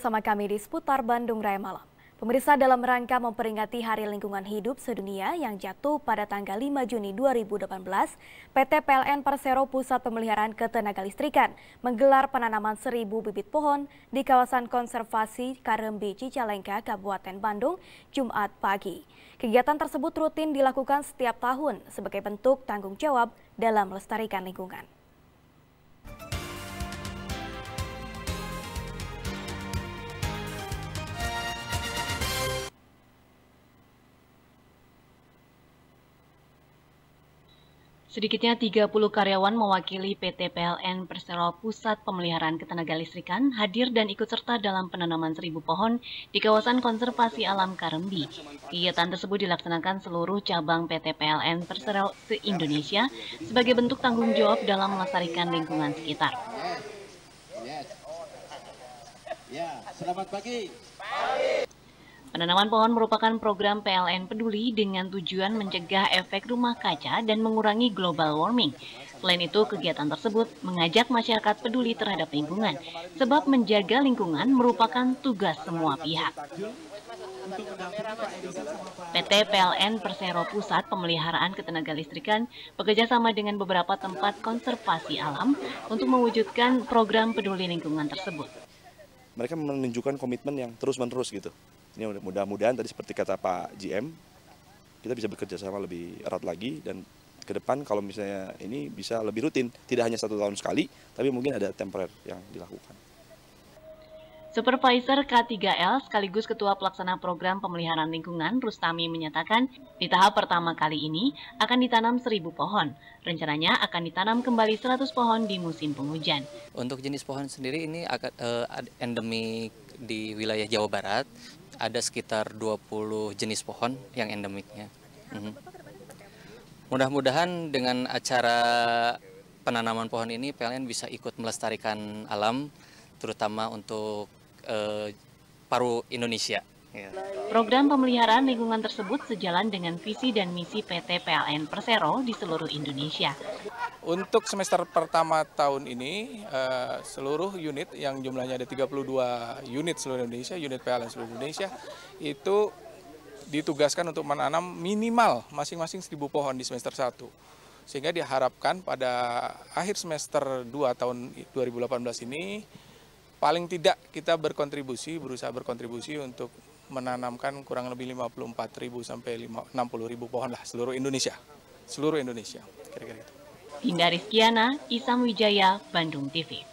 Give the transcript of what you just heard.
Sama kami di seputar Bandung Raya Malam. Pemirsa dalam rangka memperingati Hari Lingkungan Hidup Sedunia yang jatuh pada tanggal 5 Juni 2018, PT PLN Persero Pusat Pemeliharaan Listrikan menggelar penanaman seribu bibit pohon di kawasan konservasi Karembi Cicalengka, Kabupaten Bandung, Jumat pagi. Kegiatan tersebut rutin dilakukan setiap tahun sebagai bentuk tanggung jawab dalam melestarikan lingkungan. Sedikitnya 30 karyawan mewakili PT PLN Persero Pusat Pemeliharaan Ketenaga Listrikan hadir dan ikut serta dalam penanaman seribu pohon di kawasan konservasi alam Karembi. Kegiatan tersebut dilaksanakan seluruh cabang PT PLN Persero se-Indonesia sebagai bentuk tanggung jawab dalam melestarikan lingkungan sekitar. Ya, selamat Pagi. Penanaman pohon merupakan program PLN Peduli dengan tujuan mencegah efek rumah kaca dan mengurangi global warming. Selain itu, kegiatan tersebut mengajak masyarakat peduli terhadap lingkungan, sebab menjaga lingkungan merupakan tugas semua pihak. PT PLN Persero Pusat Pemeliharaan Ketenaga Listrikan bekerjasama dengan beberapa tempat konservasi alam untuk mewujudkan program peduli lingkungan tersebut. Mereka menunjukkan komitmen yang terus-menerus gitu. Ini mudah-mudahan tadi seperti kata Pak GM, kita bisa bekerja sama lebih erat lagi dan ke depan kalau misalnya ini bisa lebih rutin, tidak hanya satu tahun sekali, tapi mungkin ada temporer yang dilakukan. Supervisor K3L sekaligus Ketua Pelaksana Program Pemeliharaan Lingkungan Rustami menyatakan di tahap pertama kali ini akan ditanam 1000 pohon. Rencananya akan ditanam kembali 100 pohon di musim penghujan. Untuk jenis pohon sendiri ini uh, endemik di wilayah Jawa Barat ada sekitar 20 jenis pohon yang endemiknya. Mm -hmm. Mudah-mudahan dengan acara penanaman pohon ini PLN bisa ikut melestarikan alam, terutama untuk eh, paru Indonesia. Iya. Program pemeliharaan lingkungan tersebut sejalan dengan visi dan misi PT PLN Persero di seluruh Indonesia. Untuk semester pertama tahun ini, eh, seluruh unit yang jumlahnya ada 32 unit seluruh Indonesia, unit PLN seluruh Indonesia, itu ditugaskan untuk menanam minimal masing-masing seribu pohon di semester 1. Sehingga diharapkan pada akhir semester 2 tahun 2018 ini, paling tidak kita berkontribusi, berusaha berkontribusi untuk menanamkan kurang lebih 54.000 sampai 60.000 pohon lah seluruh Indonesia. Seluruh Indonesia, kira-kira itu. Hindari Rizkiana, Isam Wijaya, Bandung TV.